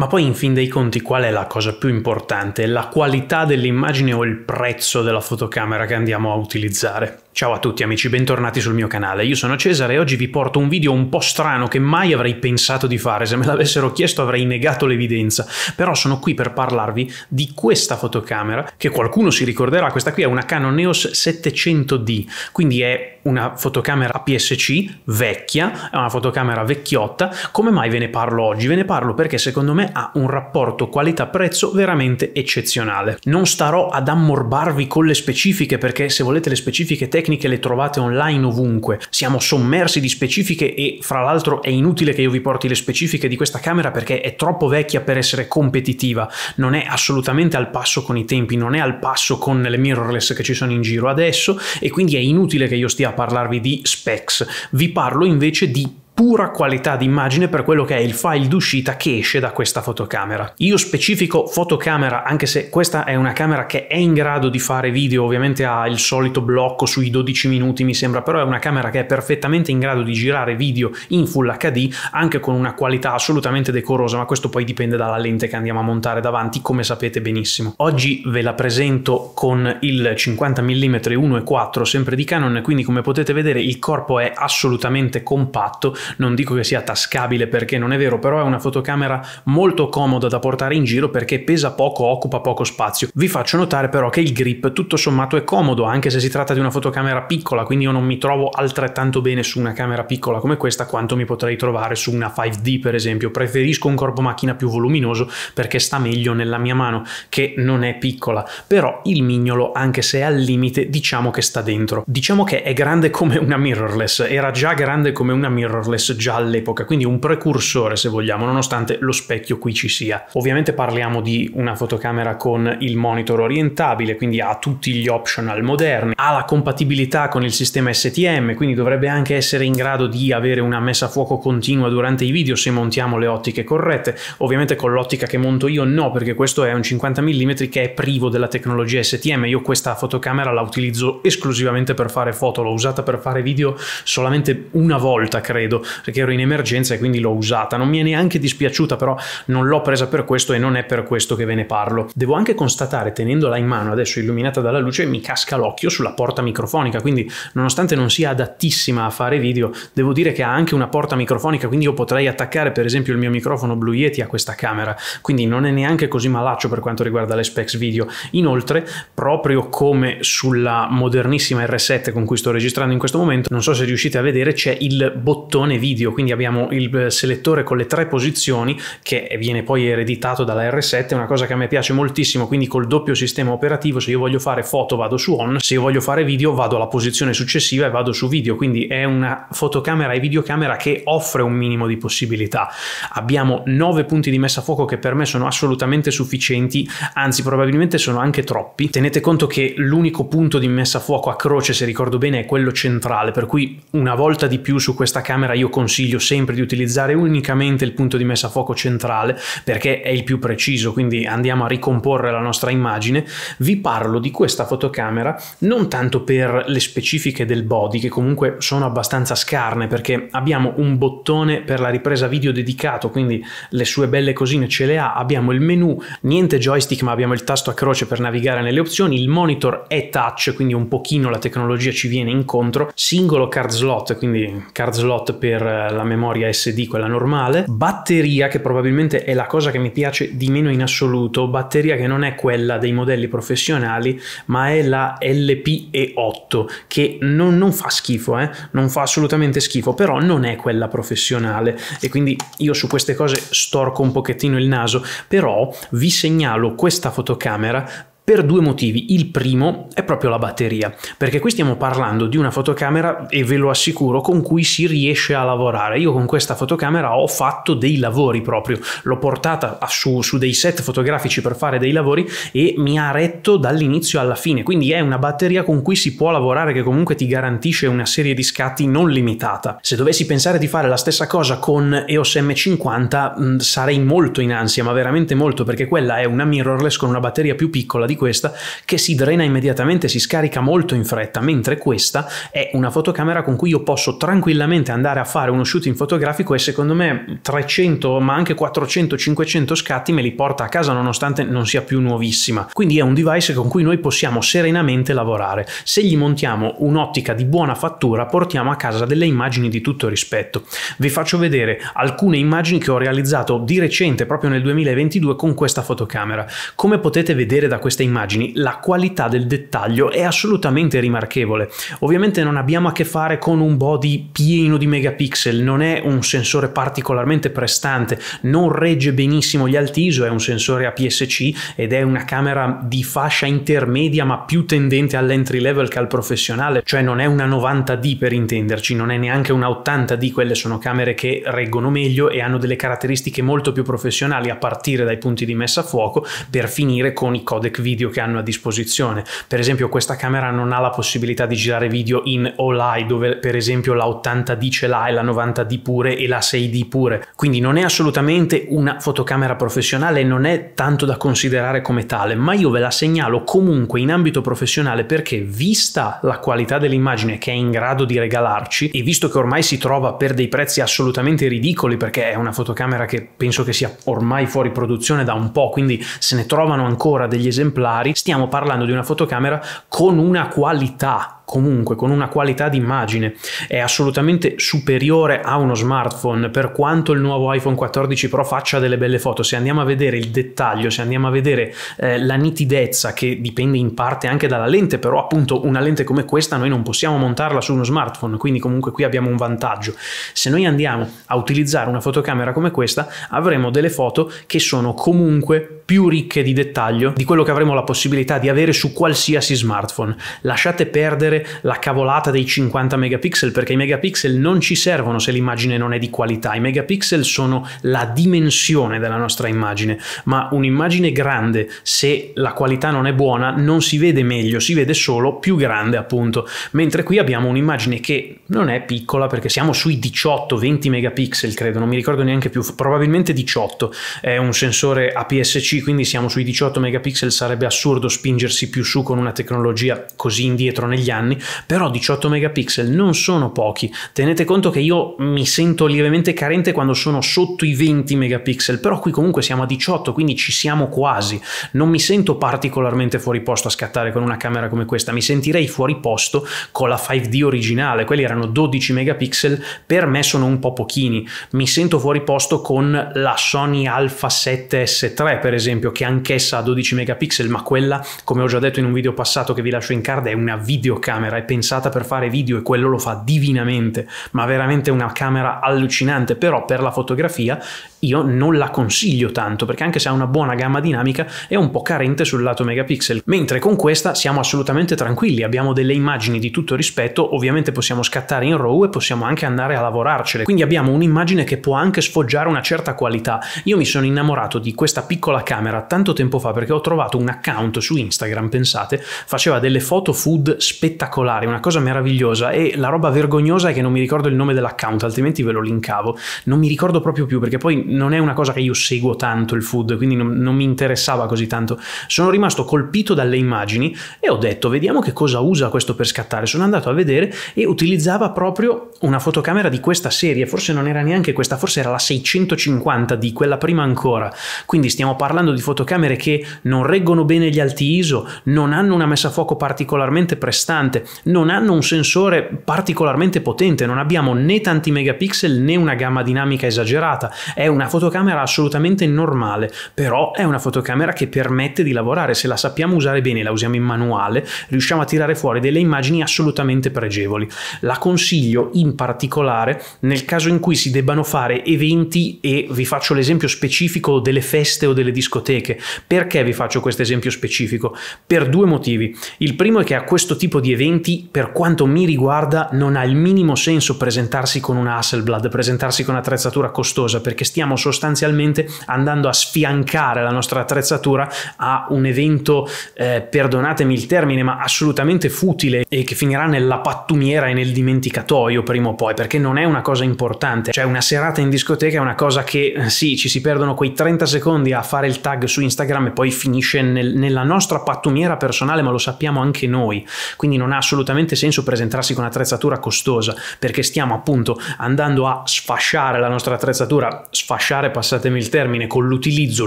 Ma poi in fin dei conti qual è la cosa più importante? La qualità dell'immagine o il prezzo della fotocamera che andiamo a utilizzare? Ciao a tutti amici, bentornati sul mio canale. Io sono Cesare e oggi vi porto un video un po' strano che mai avrei pensato di fare, se me l'avessero chiesto avrei negato l'evidenza, però sono qui per parlarvi di questa fotocamera che qualcuno si ricorderà, questa qui è una Canon EOS 700D, quindi è una fotocamera APS-C vecchia, è una fotocamera vecchiotta. Come mai ve ne parlo oggi? Ve ne parlo perché secondo me ha un rapporto qualità-prezzo veramente eccezionale. Non starò ad ammorbarvi con le specifiche perché se volete le specifiche tecniche tecniche le trovate online ovunque, siamo sommersi di specifiche e fra l'altro è inutile che io vi porti le specifiche di questa camera perché è troppo vecchia per essere competitiva, non è assolutamente al passo con i tempi, non è al passo con le mirrorless che ci sono in giro adesso e quindi è inutile che io stia a parlarvi di specs, vi parlo invece di pura qualità d'immagine per quello che è il file d'uscita che esce da questa fotocamera. Io specifico fotocamera anche se questa è una camera che è in grado di fare video, ovviamente ha il solito blocco sui 12 minuti mi sembra, però è una camera che è perfettamente in grado di girare video in full HD anche con una qualità assolutamente decorosa, ma questo poi dipende dalla lente che andiamo a montare davanti, come sapete benissimo. Oggi ve la presento con il 50 mm 1.4 sempre di Canon, quindi come potete vedere il corpo è assolutamente compatto, non dico che sia tascabile perché non è vero, però è una fotocamera molto comoda da portare in giro perché pesa poco, occupa poco spazio. Vi faccio notare però che il grip tutto sommato è comodo, anche se si tratta di una fotocamera piccola, quindi io non mi trovo altrettanto bene su una camera piccola come questa quanto mi potrei trovare su una 5D per esempio. Preferisco un corpo macchina più voluminoso perché sta meglio nella mia mano, che non è piccola, però il mignolo, anche se è al limite, diciamo che sta dentro. Diciamo che è grande come una mirrorless, era già grande come una mirrorless mirrorless già all'epoca, quindi un precursore se vogliamo, nonostante lo specchio qui ci sia. Ovviamente parliamo di una fotocamera con il monitor orientabile, quindi ha tutti gli optional moderni, ha la compatibilità con il sistema STM, quindi dovrebbe anche essere in grado di avere una messa a fuoco continua durante i video se montiamo le ottiche corrette. Ovviamente con l'ottica che monto io no, perché questo è un 50 mm che è privo della tecnologia STM. Io questa fotocamera la utilizzo esclusivamente per fare foto, l'ho usata per fare video solamente una volta credo perché ero in emergenza e quindi l'ho usata. Non mi è neanche dispiaciuta, però non l'ho presa per questo e non è per questo che ve ne parlo. Devo anche constatare, tenendola in mano adesso illuminata dalla luce, mi casca l'occhio sulla porta microfonica, quindi nonostante non sia adattissima a fare video, devo dire che ha anche una porta microfonica, quindi io potrei attaccare per esempio il mio microfono Blue Yeti a questa camera, quindi non è neanche così malaccio per quanto riguarda le specs video. Inoltre, proprio come sulla modernissima R7 con cui sto registrando in questo momento, non so se riuscite a vedere, c'è il bottone selezione video, quindi abbiamo il eh, selettore con le tre posizioni che viene poi ereditato dalla R7, una cosa che a me piace moltissimo, quindi col doppio sistema operativo, se io voglio fare foto vado su on, se io voglio fare video vado alla posizione successiva e vado su video, quindi è una fotocamera e videocamera che offre un minimo di possibilità. Abbiamo nove punti di messa a fuoco che per me sono assolutamente sufficienti, anzi probabilmente sono anche troppi. Tenete conto che l'unico punto di messa a fuoco a croce, se ricordo bene, è quello centrale, per cui una volta di più su questa camera io consiglio sempre di utilizzare unicamente il punto di messa a fuoco centrale perché è il più preciso, quindi andiamo a ricomporre la nostra immagine, vi parlo di questa fotocamera non tanto per le specifiche del body, che comunque sono abbastanza scarne perché abbiamo un bottone per la ripresa video dedicato, quindi le sue belle cosine ce le ha, abbiamo il menu, niente joystick ma abbiamo il tasto a croce per navigare nelle opzioni, il monitor è touch, quindi un pochino la tecnologia ci viene incontro, singolo card slot, quindi card slot per per eh, la memoria SD, quella normale. Batteria, che probabilmente è la cosa che mi piace di meno in assoluto, batteria che non è quella dei modelli professionali, ma è la LPE8, che non, non fa schifo, eh? non fa assolutamente schifo, però non è quella professionale e quindi io su queste cose storco un pochettino il naso, però vi segnalo questa fotocamera per due motivi. Il primo è proprio la batteria, perché qui stiamo parlando di una fotocamera e ve lo assicuro con cui si riesce a lavorare. Io con questa fotocamera ho fatto dei lavori proprio, l'ho portata su, su dei set fotografici per fare dei lavori e mi ha retto dall'inizio alla fine, quindi è una batteria con cui si può lavorare che comunque ti garantisce una serie di scatti non limitata. Se dovessi pensare di fare la stessa cosa con EOS M50 sarei molto in ansia, ma veramente molto perché quella è una mirrorless con una batteria più piccola di questa che si drena immediatamente, si scarica molto in fretta, mentre questa è una fotocamera con cui io posso tranquillamente andare a fare uno shooting fotografico e secondo me 300 ma anche 400 500 scatti me li porta a casa nonostante non sia più nuovissima. Quindi è un device con cui noi possiamo serenamente lavorare. Se gli montiamo un'ottica di buona fattura portiamo a casa delle immagini di tutto rispetto. Vi faccio vedere alcune immagini che ho realizzato di recente proprio nel 2022 con questa fotocamera. Come potete vedere da questa immagine immagini, la qualità del dettaglio è assolutamente rimarchevole. Ovviamente non abbiamo a che fare con un body pieno di megapixel, non è un sensore particolarmente prestante, non regge benissimo gli alti ISO, è un sensore APS-C ed è una camera di fascia intermedia ma più tendente all'entry level che al professionale, cioè non è una 90D per intenderci, non è neanche una 80D, quelle sono camere che reggono meglio e hanno delle caratteristiche molto più professionali a partire dai punti di messa a fuoco per finire con i codec video video che hanno a disposizione. Per esempio questa camera non ha la possibilità di girare video in OLI dove per esempio la 80D ce l'ha e la 90D pure e la 6D pure. Quindi non è assolutamente una fotocamera professionale, non è tanto da considerare come tale, ma io ve la segnalo comunque in ambito professionale perché vista la qualità dell'immagine che è in grado di regalarci e visto che ormai si trova per dei prezzi assolutamente ridicoli perché è una fotocamera che penso che sia ormai fuori produzione da un po', quindi se ne trovano ancora degli esemplari esemplari, stiamo parlando di una fotocamera con una qualità comunque con una qualità d'immagine è assolutamente superiore a uno smartphone per quanto il nuovo iPhone 14 Pro faccia delle belle foto se andiamo a vedere il dettaglio se andiamo a vedere eh, la nitidezza che dipende in parte anche dalla lente però appunto una lente come questa noi non possiamo montarla su uno smartphone quindi comunque qui abbiamo un vantaggio se noi andiamo a utilizzare una fotocamera come questa avremo delle foto che sono comunque più ricche di dettaglio di quello che avremo la possibilità di avere su qualsiasi smartphone lasciate perdere la cavolata dei 50 megapixel perché i megapixel non ci servono se l'immagine non è di qualità, i megapixel sono la dimensione della nostra immagine, ma un'immagine grande se la qualità non è buona non si vede meglio, si vede solo più grande appunto, mentre qui abbiamo un'immagine che non è piccola perché siamo sui 18-20 megapixel credo, non mi ricordo neanche più, probabilmente 18, è un sensore APS-C quindi siamo sui 18 megapixel, sarebbe assurdo spingersi più su con una tecnologia così indietro negli anni anni, però 18 megapixel non sono pochi. Tenete conto che io mi sento lievemente carente quando sono sotto i 20 megapixel, però qui comunque siamo a 18, quindi ci siamo quasi. Non mi sento particolarmente fuori posto a scattare con una camera come questa, mi sentirei fuori posto con la 5D originale, quelli erano 12 megapixel, per me sono un po' pochini. Mi sento fuori posto con la Sony Alpha 7S3, per esempio, che anch'essa ha 12 megapixel, ma quella, come ho già detto in un video passato che vi lascio in card, è una videocamera camera è pensata per fare video e quello lo fa divinamente, ma veramente una camera allucinante, però per la fotografia io non la consiglio tanto perché anche se ha una buona gamma dinamica è un po' carente sul lato megapixel, mentre con questa siamo assolutamente tranquilli, abbiamo delle immagini di tutto rispetto, ovviamente possiamo scattare in RAW e possiamo anche andare a lavorarcele, quindi abbiamo un'immagine che può anche sfoggiare una certa qualità. Io mi sono innamorato di questa piccola camera tanto tempo fa perché ho trovato un account su Instagram, pensate, faceva delle foto food spettacolari, una cosa meravigliosa e la roba vergognosa è che non mi ricordo il nome dell'account, altrimenti ve lo linkavo, non mi ricordo proprio più perché poi non è una cosa che io seguo tanto il food, quindi non, non mi interessava così tanto. Sono rimasto colpito dalle immagini e ho detto vediamo che cosa usa questo per scattare. Sono andato a vedere e utilizzava proprio una fotocamera di questa serie, forse non era neanche questa, forse era la 650 di quella prima ancora. Quindi stiamo parlando di fotocamere che non reggono bene gli alti ISO, non hanno una messa a fuoco particolarmente prestante, non hanno un sensore particolarmente potente, non abbiamo né tanti megapixel né una gamma dinamica esagerata. È un una fotocamera assolutamente normale, però è una fotocamera che permette di lavorare, se la sappiamo usare bene, la usiamo in manuale, riusciamo a tirare fuori delle immagini assolutamente pregevoli. La consiglio in particolare nel caso in cui si debbano fare eventi e vi faccio l'esempio specifico delle feste o delle discoteche. Perché vi faccio questo esempio specifico? Per due motivi. Il primo è che a questo tipo di eventi, per quanto mi riguarda, non ha il minimo senso presentarsi con un Hasselblad, presentarsi con attrezzatura costosa, perché stiamo stiamo sostanzialmente andando a sfiancare la nostra attrezzatura a un evento, eh, perdonatemi il termine, ma assolutamente futile e che finirà nella pattumiera e nel dimenticatoio prima o poi, perché non è una cosa importante. Cioè una serata in discoteca è una cosa che eh, sì, ci si perdono quei 30 secondi a fare il tag su Instagram e poi finisce nel, nella nostra pattumiera personale, ma lo sappiamo anche noi. Quindi non ha assolutamente senso presentarsi con attrezzatura costosa, perché stiamo appunto andando a sfasciare la nostra attrezzatura, sfasciare fasciare, passatemi il termine, con l'utilizzo,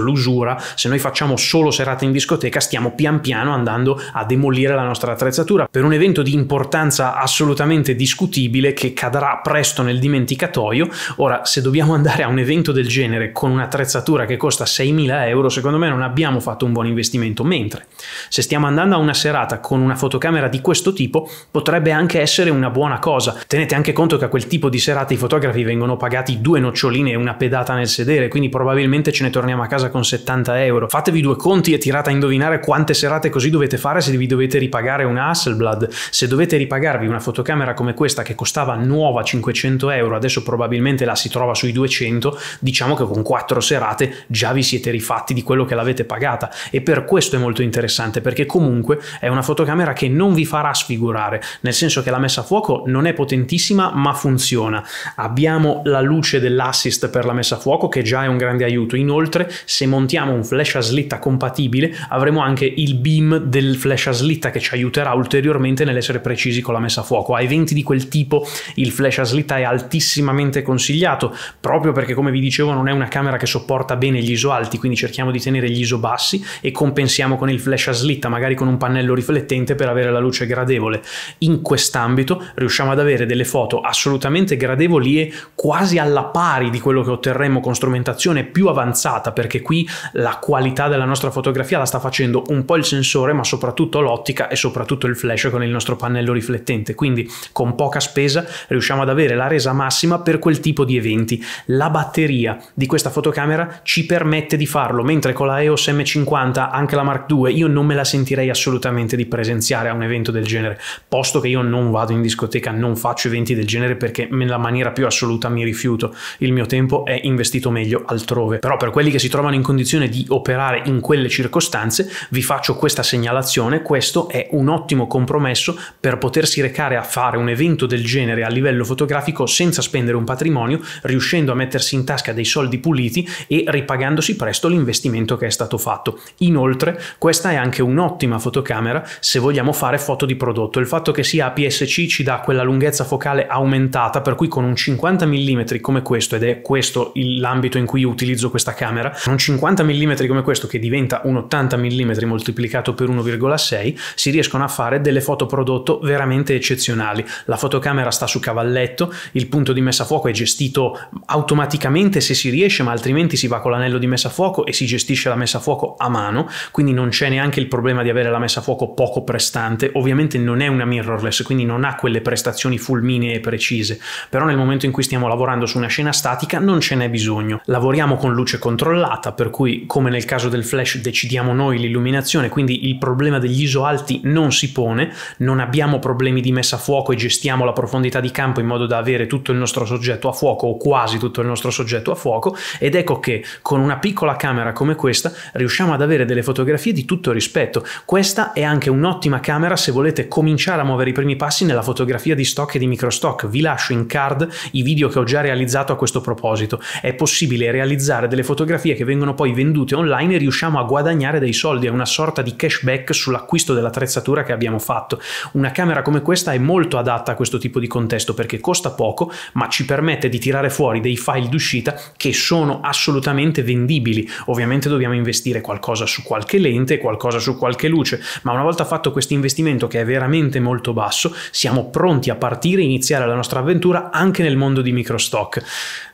l'usura, se noi facciamo solo serate in discoteca stiamo pian piano andando a demolire la nostra attrezzatura per un evento di importanza assolutamente discutibile che cadrà presto nel dimenticatoio. Ora, se dobbiamo andare a un evento del genere con un'attrezzatura che costa 6.000 euro, secondo me non abbiamo fatto un buon investimento, mentre se stiamo andando a una serata con una fotocamera di questo tipo potrebbe anche essere una buona cosa. Tenete anche conto che a quel tipo di serata i fotografi vengono pagati due noccioline e una pedata nel nel sedere, quindi probabilmente ce ne torniamo a casa con 70 euro. Fatevi due conti e tirate a indovinare quante serate così dovete fare se vi dovete ripagare una Hasselblad. Se dovete ripagarvi una fotocamera come questa che costava nuova 500 euro, adesso probabilmente la si trova sui 200, diciamo che con quattro serate già vi siete rifatti di quello che l'avete pagata e per questo è molto interessante perché comunque è una fotocamera che non vi farà sfigurare, nel senso che la messa a fuoco non è potentissima ma funziona. Abbiamo la luce dell'assist per la messa a fuoco fuoco che già è un grande aiuto. Inoltre, se montiamo un flash a slitta compatibile, avremo anche il beam del flash a slitta che ci aiuterà ulteriormente nell'essere precisi con la messa a fuoco. A eventi di quel tipo il flash a slitta è altissimamente consigliato, proprio perché come vi dicevo non è una camera che sopporta bene gli ISO alti, quindi cerchiamo di tenere gli ISO bassi e compensiamo con il flash a slitta, magari con un pannello riflettente per avere la luce gradevole. In quest'ambito riusciamo ad avere delle foto assolutamente gradevoli e quasi alla pari di quello che otterremo faremo con strumentazione più avanzata perché qui la qualità della nostra fotografia la sta facendo un po' il sensore ma soprattutto l'ottica e soprattutto il flash con il nostro pannello riflettente quindi con poca spesa riusciamo ad avere la resa massima per quel tipo di eventi la batteria di questa fotocamera ci permette di farlo mentre con la EOS M50 anche la Mark II io non me la sentirei assolutamente di presenziare a un evento del genere posto che io non vado in discoteca non faccio eventi del genere perché nella maniera più assoluta mi rifiuto il mio tempo è investito investito meglio altrove. Però per quelli che si trovano in condizione di operare in quelle circostanze, vi faccio questa segnalazione, questo è un ottimo compromesso per potersi recare a fare un evento del genere a livello fotografico senza spendere un patrimonio, riuscendo a mettersi in tasca dei soldi puliti e ripagandosi presto l'investimento che è stato fatto. Inoltre, questa è anche un'ottima fotocamera se vogliamo fare foto di prodotto. Il fatto che sia APS-C ci dà quella lunghezza focale aumentata, per cui con un 50 mm come questo, ed è questo il l'ambito in cui utilizzo questa camera. Un 50 mm come questo che diventa un 80 mm moltiplicato per 1,6 si riescono a fare delle foto prodotto veramente eccezionali. La fotocamera sta su cavalletto, il punto di messa a fuoco è gestito automaticamente se si riesce, ma altrimenti si va con l'anello di messa a fuoco e si gestisce la messa a fuoco a mano, quindi non c'è neanche il problema di avere la messa a fuoco poco prestante. Ovviamente non è una mirrorless, quindi non ha quelle prestazioni fulminee e precise, però nel momento in cui stiamo lavorando su una scena statica non ce n'è bisogno bisogno. Lavoriamo con luce controllata, per cui come nel caso del flash decidiamo noi l'illuminazione, quindi il problema degli ISO alti non si pone, non abbiamo problemi di messa a fuoco e gestiamo la profondità di campo in modo da avere tutto il nostro soggetto a fuoco o quasi tutto il nostro soggetto a fuoco ed ecco che con una piccola camera come questa riusciamo ad avere delle fotografie di tutto rispetto. Questa è anche un'ottima camera se volete cominciare a muovere i primi passi nella fotografia di stock e di microstock. Vi lascio in card i video che ho già realizzato a questo proposito. È possibile realizzare delle fotografie che vengono poi vendute online e riusciamo a guadagnare dei soldi, è una sorta di cashback sull'acquisto dell'attrezzatura che abbiamo fatto. Una camera come questa è molto adatta a questo tipo di contesto perché costa poco, ma ci permette di tirare fuori dei file d'uscita che sono assolutamente vendibili. Ovviamente dobbiamo investire qualcosa su qualche lente, qualcosa su qualche luce, ma una volta fatto questo investimento che è veramente molto basso, siamo pronti a partire e iniziare la nostra avventura anche nel mondo di microstock.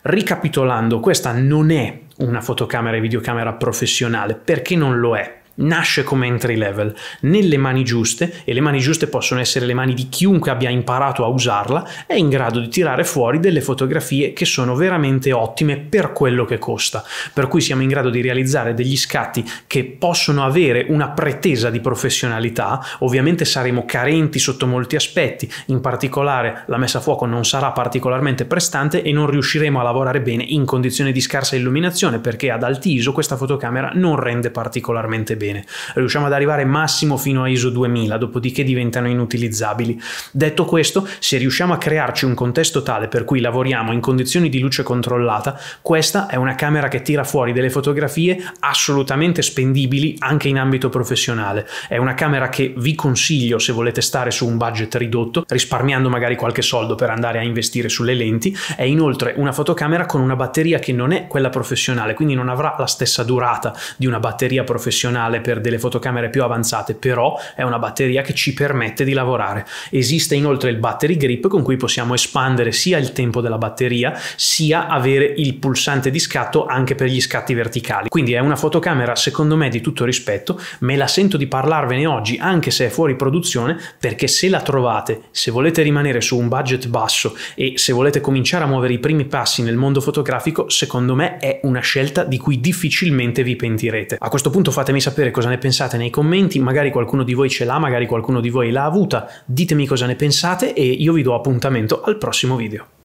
Ricapitolando questa non è una fotocamera e videocamera professionale, perché non lo è? nasce come entry level nelle mani giuste, e le mani giuste possono essere le mani di chiunque abbia imparato a usarla, è in grado di tirare fuori delle fotografie che sono veramente ottime per quello che costa. Per cui siamo in grado di realizzare degli scatti che possono avere una pretesa di professionalità, ovviamente saremo carenti sotto molti aspetti, in particolare la messa a fuoco non sarà particolarmente prestante e non riusciremo a lavorare bene in condizioni di scarsa illuminazione perché ad alti ISO questa fotocamera non rende particolarmente bene bene. Riusciamo ad arrivare massimo fino a ISO 2000, dopodiché diventano inutilizzabili. Detto questo, se riusciamo a crearci un contesto tale per cui lavoriamo in condizioni di luce controllata, questa è una camera che tira fuori delle fotografie assolutamente spendibili anche in ambito professionale. È una camera che vi consiglio se volete stare su un budget ridotto, risparmiando magari qualche soldo per andare a investire sulle lenti. È inoltre una fotocamera con una batteria che non è quella professionale, quindi non avrà la stessa durata di una batteria professionale ottimale per delle fotocamere più avanzate, però è una batteria che ci permette di lavorare. Esiste inoltre il battery grip con cui possiamo espandere sia il tempo della batteria, sia avere il pulsante di scatto anche per gli scatti verticali. Quindi è una fotocamera secondo me di tutto rispetto, me la sento di parlarvene oggi anche se è fuori produzione perché se la trovate, se volete rimanere su un budget basso e se volete cominciare a muovere i primi passi nel mondo fotografico, secondo me è una scelta di cui difficilmente vi pentirete. A questo punto fatemi sapere sapere cosa ne pensate nei commenti, magari qualcuno di voi ce l'ha, magari qualcuno di voi l'ha avuta, ditemi cosa ne pensate e io vi do appuntamento al prossimo video.